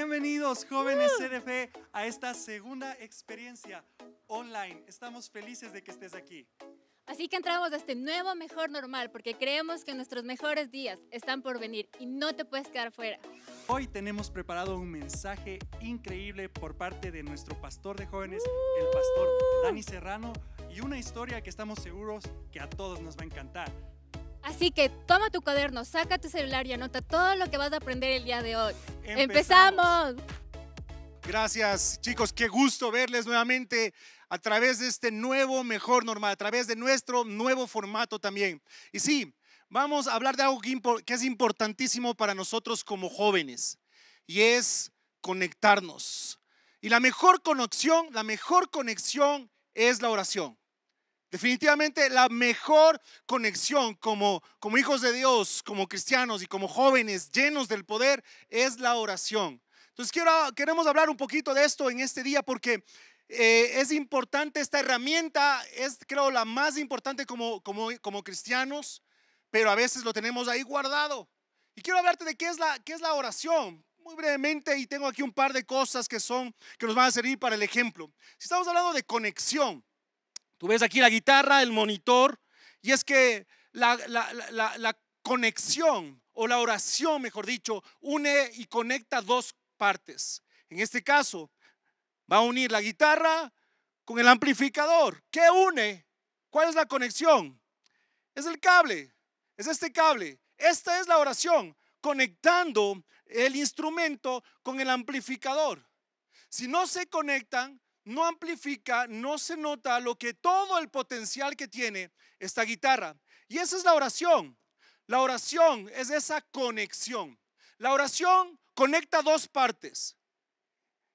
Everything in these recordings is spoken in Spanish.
Bienvenidos jóvenes CDF a esta segunda experiencia online. Estamos felices de que estés aquí. Así que entramos a este nuevo mejor normal porque creemos que nuestros mejores días están por venir y no te puedes quedar fuera. Hoy tenemos preparado un mensaje increíble por parte de nuestro pastor de jóvenes, el pastor Dani Serrano, y una historia que estamos seguros que a todos nos va a encantar. Así que toma tu cuaderno, saca tu celular y anota todo lo que vas a aprender el día de hoy. ¡Empezamos! Gracias, chicos. Qué gusto verles nuevamente a través de este nuevo mejor normal, a través de nuestro nuevo formato también. Y sí, vamos a hablar de algo que es importantísimo para nosotros como jóvenes y es conectarnos. Y la mejor conexión, la mejor conexión es la oración. Definitivamente la mejor conexión como, como hijos de Dios, como cristianos y como jóvenes llenos del poder es la oración. Entonces quiero, queremos hablar un poquito de esto en este día porque eh, es importante esta herramienta, es creo la más importante como, como, como cristianos, pero a veces lo tenemos ahí guardado. Y quiero hablarte de qué es la, qué es la oración, muy brevemente y tengo aquí un par de cosas que son que nos van a servir para el ejemplo. Si estamos hablando de conexión, Tú ves aquí la guitarra, el monitor, y es que la, conexión o la oración, mejor dicho, une y conecta dos partes. En este caso, va a unir la guitarra con el amplificador. ¿Qué une? ¿Cuál es la conexión? Es el cable, es este cable. Esta es la oración, conectando el instrumento con el amplificador. Si no se conectan, no amplifica, no se nota lo que todo el potencial que tiene esta guitarra. Y esa es la oración. La oración es esa conexión. La oración conecta dos partes.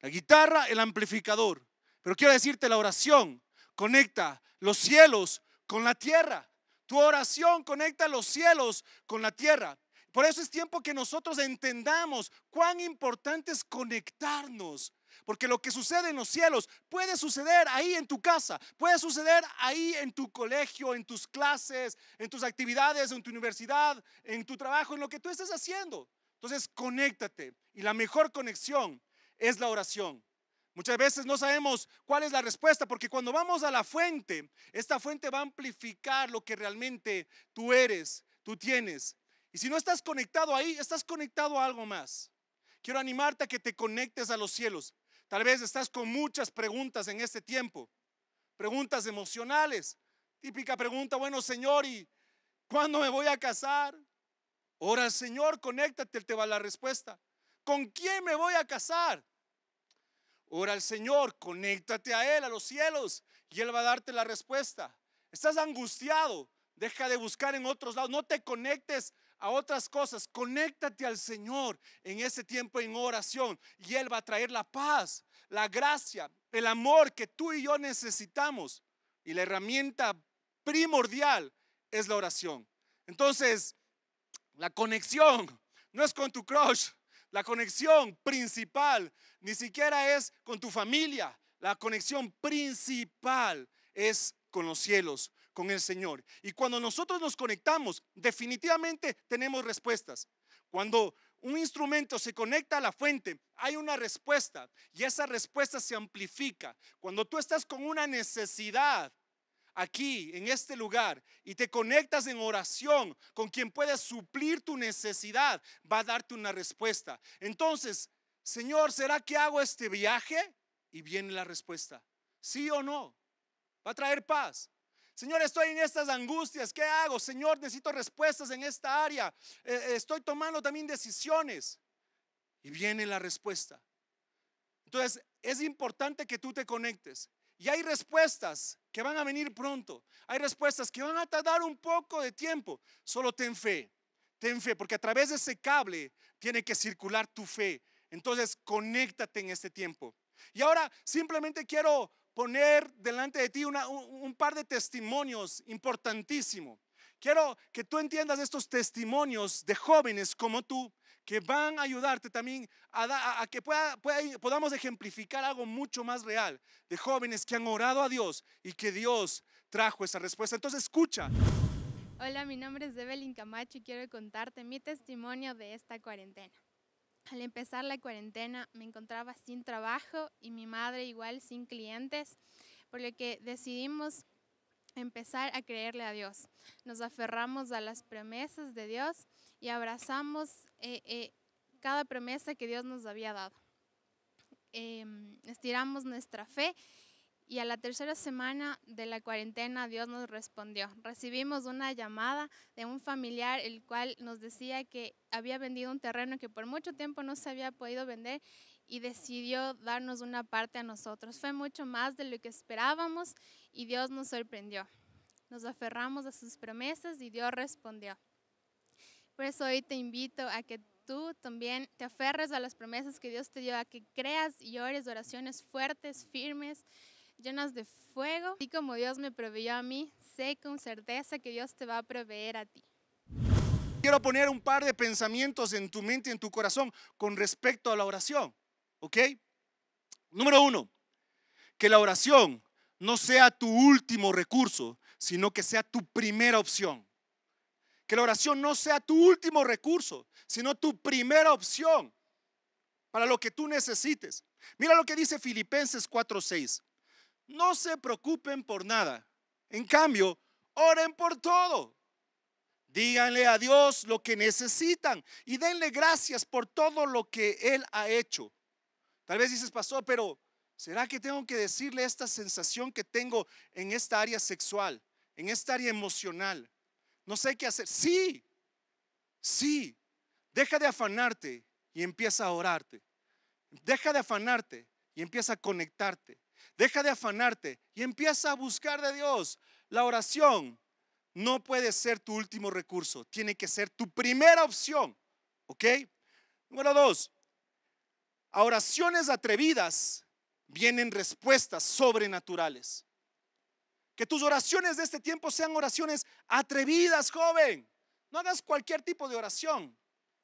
La guitarra, el amplificador. Pero quiero decirte, la oración conecta los cielos con la tierra. Tu oración conecta los cielos con la tierra. Por eso es tiempo que nosotros entendamos cuán importante es conectarnos porque lo que sucede en los cielos puede suceder ahí en tu casa, puede suceder ahí en tu colegio, en tus clases, en tus actividades, en tu universidad, en tu trabajo, en lo que tú estés haciendo. Entonces, conéctate. Y la mejor conexión es la oración. Muchas veces no sabemos cuál es la respuesta, porque cuando vamos a la fuente, esta fuente va a amplificar lo que realmente tú eres, tú tienes. Y si no estás conectado ahí, estás conectado a algo más. Quiero animarte a que te conectes a los cielos. Tal vez estás con muchas preguntas en este tiempo, preguntas emocionales. Típica pregunta, bueno, Señor, ¿y cuándo me voy a casar? Ora, Señor, conéctate, te va la respuesta. ¿Con quién me voy a casar? Ora al Señor, conéctate a Él, a los cielos, y Él va a darte la respuesta. Estás angustiado, deja de buscar en otros lados, no te conectes a otras cosas, conéctate al Señor en ese tiempo en oración y Él va a traer la paz, la gracia, el amor que tú y yo necesitamos. Y la herramienta primordial es la oración. Entonces, la conexión no es con tu crush, la conexión principal ni siquiera es con tu familia, la conexión principal es con los cielos, con el Señor. Y cuando nosotros nos conectamos, definitivamente tenemos respuestas. Cuando un instrumento se conecta a la fuente, hay una respuesta y esa respuesta se amplifica. Cuando tú estás con una necesidad aquí, en este lugar, y te conectas en oración con quien puede suplir tu necesidad, va a darte una respuesta. Entonces, Señor, ¿será que hago este viaje? Y viene la respuesta, sí o no. Va a traer paz. Señor, estoy en estas angustias. ¿Qué hago? Señor, necesito respuestas en esta área. Eh, eh, estoy tomando también decisiones. Y viene la respuesta. Entonces, es importante que tú te conectes. Y hay respuestas que van a venir pronto. Hay respuestas que van a tardar un poco de tiempo. Solo ten fe. Ten fe, porque a través de ese cable tiene que circular tu fe. Entonces, conéctate en este tiempo. Y ahora simplemente quiero poner delante de ti un, par de testimonios importantísimos. Quiero que tú entiendas estos testimonios de jóvenes como tú que van a ayudarte también a, que pueda, podamos ejemplificar algo mucho más real de jóvenes que han orado a Dios y que Dios trajo esa respuesta. Entonces escucha. Hola, mi nombre es Evelyn Camacho y quiero contarte mi testimonio de esta cuarentena. Al empezar la cuarentena me encontraba sin trabajo y mi madre igual sin clientes, por lo que decidimos empezar a creerle a Dios. Nos aferramos a las promesas de Dios y abrazamos eh, eh, cada promesa que Dios nos había dado. Em, estiramos nuestra fe y a la tercera semana de la cuarentena Dios nos respondió. Recibimos una llamada de un familiar el cual nos decía que había vendido un terreno que por mucho tiempo no se había podido vender y decidió darnos una parte a nosotros. Fue mucho más de lo que esperábamos y Dios nos sorprendió. Nos aferramos a sus promesas y Dios respondió. Por eso hoy te invito a que tú también te aferres a las promesas que Dios te dio, a que creas y ores oraciones fuertes, firmes llenas de fuego. Y como Dios me proveyó a mí, sé con certeza que Dios te va a proveer a ti. Quiero poner un par de pensamientos en tu mente y en tu corazón con respecto a la oración. ¿Ok? Número uno, que la oración no sea tu último recurso, sino que sea tu primera opción. Que la oración no sea tu último recurso, sino tu primera opción para lo que tú necesites. Mira lo que dice Filipenses 4:6 no se preocupen por nada. En cambio, oren por todo. Díganle a Dios lo que necesitan y denle gracias por todo lo que Él ha hecho. Tal vez dices, pasó, pero ¿será que tengo que decirle esta sensación que tengo en esta área sexual, en esta área emocional? No sé qué hacer. Sí, sí. Deja de afanarte y empieza a orarte. Deja de afanarte y empieza a conectarte. Deja de afanarte y empieza a buscar de Dios. La oración no puede ser tu último recurso, tiene que ser tu primera opción. ¿Ok? Número dos, a oraciones atrevidas vienen respuestas sobrenaturales. Que tus oraciones de este tiempo sean oraciones atrevidas, joven. No hagas cualquier tipo de oración.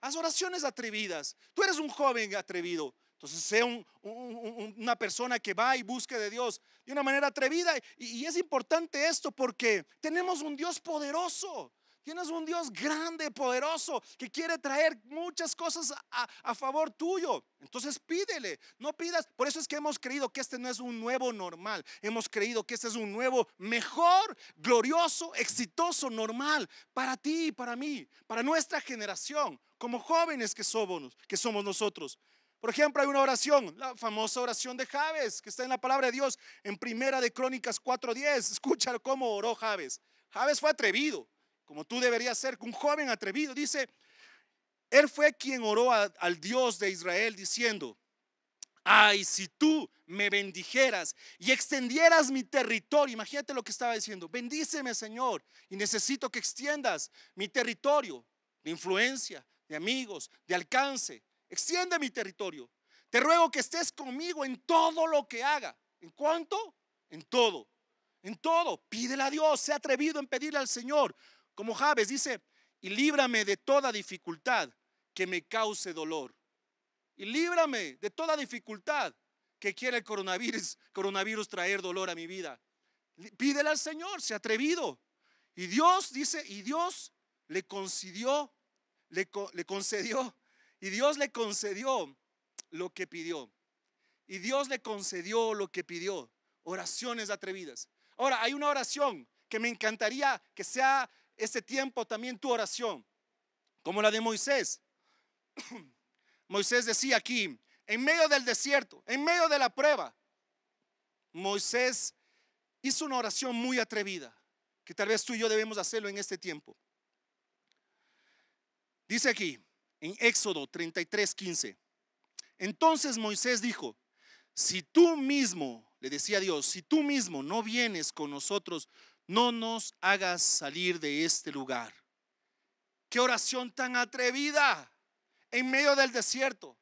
Haz oraciones atrevidas. Tú eres un joven atrevido. Entonces, sea una persona que va y busque de Dios de una manera atrevida. Y, es importante esto porque tenemos un Dios poderoso. Tienes un Dios grande, poderoso, que quiere traer muchas cosas a, favor tuyo. Entonces pídele, no pidas. Por eso es que hemos creído que este no es un nuevo normal. Hemos creído que este es un nuevo, mejor, glorioso, exitoso, normal para ti y para mí, para nuestra generación, como jóvenes que somos nosotros. Por ejemplo, hay una oración, la famosa oración de Javes, que está en la palabra de Dios, en Primera de Crónicas 4.10. Escucha cómo oró Javes. Javes fue atrevido, como tú deberías ser, un joven atrevido. Dice, él fue quien oró al Dios de Israel diciendo, ay, si tú me bendijeras y extendieras mi territorio, imagínate lo que estaba diciendo, bendíceme Señor y necesito que extiendas mi territorio de influencia, de amigos, de alcance extiende mi territorio. Te ruego que estés conmigo en todo lo que haga. ¿En cuánto? En todo. En todo. Pídele a Dios. Sea atrevido en pedirle al Señor. Como Jabes dice, y líbrame de toda dificultad que me cause dolor. Y líbrame de toda dificultad que quiera el coronavirus, coronavirus traer dolor a mi vida. Pídele al Señor, se ha atrevido. Y Dios dice, y Dios le concedió, le concedió y Dios le concedió lo que pidió. Y Dios le concedió lo que pidió. Oraciones atrevidas. Ahora, hay una oración que me encantaría que sea ese tiempo también tu oración, como la de Moisés. Moisés decía aquí, en medio del desierto, en medio de la prueba, Moisés hizo una oración muy atrevida, que tal vez tú y yo debemos hacerlo en este tiempo. Dice aquí, en Éxodo 33, 15. Entonces Moisés dijo, si tú mismo, le decía a Dios, si tú mismo no vienes con nosotros, no nos hagas salir de este lugar. Qué oración tan atrevida en medio del desierto.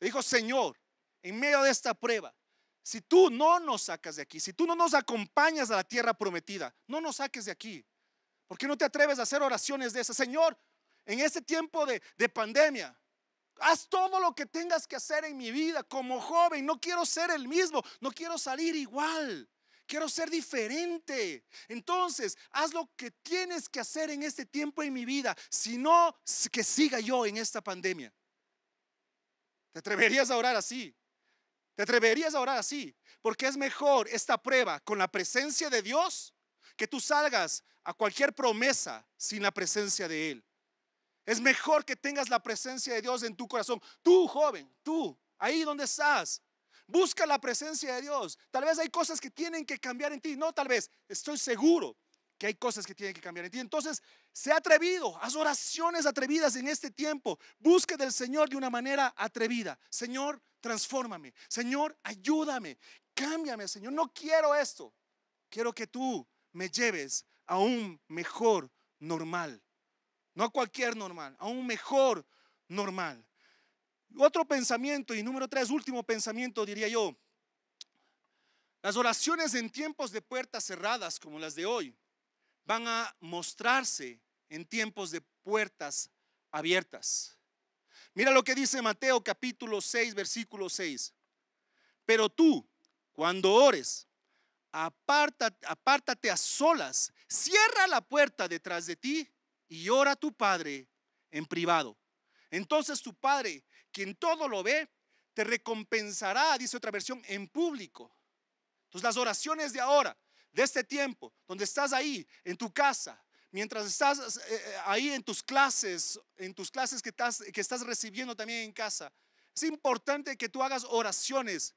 Le dijo, Señor, en medio de esta prueba, si tú no nos sacas de aquí, si tú no nos acompañas a la tierra prometida, no nos saques de aquí. ¿Por qué no te atreves a hacer oraciones de esa. Señor, en este tiempo de, de pandemia. Haz todo lo que tengas que hacer en mi vida como joven. No quiero ser el mismo, no quiero salir igual. Quiero ser diferente. Entonces, haz lo que tienes que hacer en este tiempo en mi vida, si no, que siga yo en esta pandemia. ¿Te atreverías a orar así? ¿Te atreverías a orar así? Porque es mejor esta prueba con la presencia de Dios que tú salgas a cualquier promesa sin la presencia de Él. Es mejor que tengas la presencia de Dios en tu corazón. Tú, joven, tú, ahí donde estás, busca la presencia de Dios. Tal vez hay cosas que tienen que cambiar en ti. No, tal vez, estoy seguro que hay cosas que tienen que cambiar en ti. Entonces, sé atrevido, haz oraciones atrevidas en este tiempo. busque del Señor de una manera atrevida. Señor, transfórmame. Señor, ayúdame. Cámbiame, Señor. No quiero esto. Quiero que tú me lleves a un mejor normal. No a cualquier normal, a un mejor normal. Otro pensamiento y número tres, último pensamiento diría yo. Las oraciones en tiempos de puertas cerradas como las de hoy van a mostrarse en tiempos de puertas abiertas. Mira lo que dice Mateo capítulo 6, versículo 6. Pero tú, cuando ores, apártate, apártate a solas, cierra la puerta detrás de ti y ora a tu Padre en privado. Entonces tu Padre, quien todo lo ve, te recompensará, dice otra versión, en público. Entonces las oraciones de ahora, de este tiempo, donde estás ahí, en tu casa, mientras estás eh, ahí en tus clases, en tus clases que estás, que estás recibiendo también en casa, es importante que tú hagas oraciones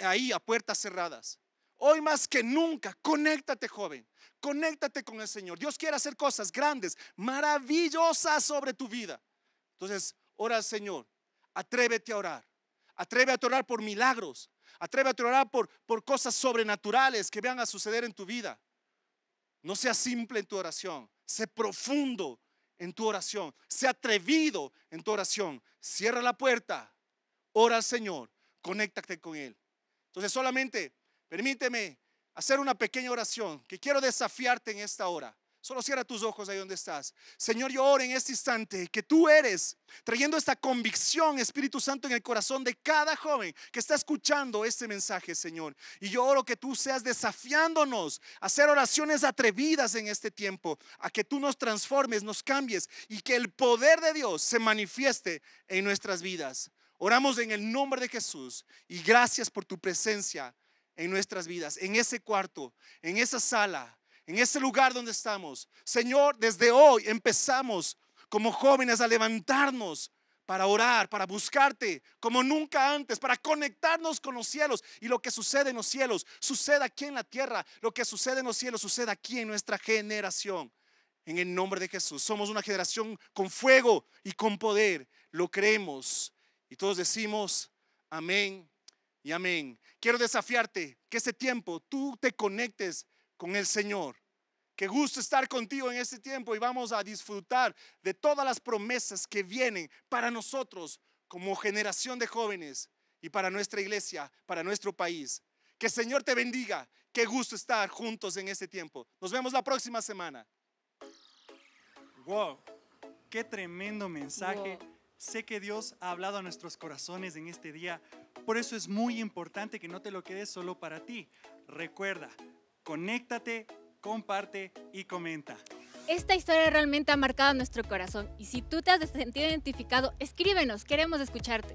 ahí a puertas cerradas. Hoy más que nunca, conéctate joven, conéctate con el Señor. Dios quiere hacer cosas grandes, maravillosas sobre tu vida. Entonces, ora al Señor, atrévete a orar, atrévete a orar por milagros, atrévete a orar por, por cosas sobrenaturales que vean a suceder en tu vida. No sea simple en tu oración, sé profundo en tu oración, sé atrevido en tu oración. Cierra la puerta, ora al Señor, conéctate con Él. Entonces solamente Permíteme hacer una pequeña oración que quiero desafiarte en esta hora. Solo cierra tus ojos ahí donde estás. Señor, yo oro en este instante que tú eres trayendo esta convicción, Espíritu Santo, en el corazón de cada joven que está escuchando este mensaje, Señor. Y yo oro que tú seas desafiándonos a hacer oraciones atrevidas en este tiempo, a que tú nos transformes, nos cambies y que el poder de Dios se manifieste en nuestras vidas. Oramos en el nombre de Jesús y gracias por tu presencia en nuestras vidas, en ese cuarto, en esa sala, en ese lugar donde estamos. Señor, desde hoy empezamos como jóvenes a levantarnos para orar, para buscarte como nunca antes, para conectarnos con los cielos. Y lo que sucede en los cielos, sucede aquí en la tierra. Lo que sucede en los cielos, sucede aquí en nuestra generación. En el nombre de Jesús. Somos una generación con fuego y con poder. Lo creemos. Y todos decimos, amén y amén. Quiero desafiarte que ese tiempo tú te conectes con el Señor. Qué gusto estar contigo en este tiempo y vamos a disfrutar de todas las promesas que vienen para nosotros como generación de jóvenes y para nuestra iglesia, para nuestro país. Que el Señor te bendiga. Qué gusto estar juntos en este tiempo. Nos vemos la próxima semana. Wow, qué tremendo mensaje. Sé que Dios ha hablado a nuestros corazones en este día. Por eso es muy importante que no te lo quedes solo para ti. Recuerda, conéctate, comparte y comenta. Esta historia realmente ha marcado nuestro corazón y si tú te has sentido identificado, escríbenos, queremos escucharte.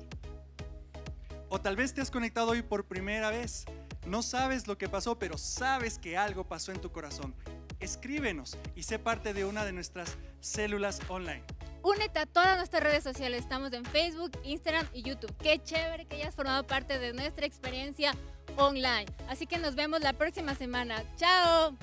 O tal vez te has conectado hoy por primera vez. No sabes lo que pasó, pero sabes que algo pasó en tu corazón. Escríbenos y sé parte de una de nuestras células online. Únete a todas nuestras redes sociales. Estamos en Facebook, Instagram y YouTube. Qué chévere que hayas formado parte de nuestra experiencia online. Así que nos vemos la próxima semana. ¡Chao!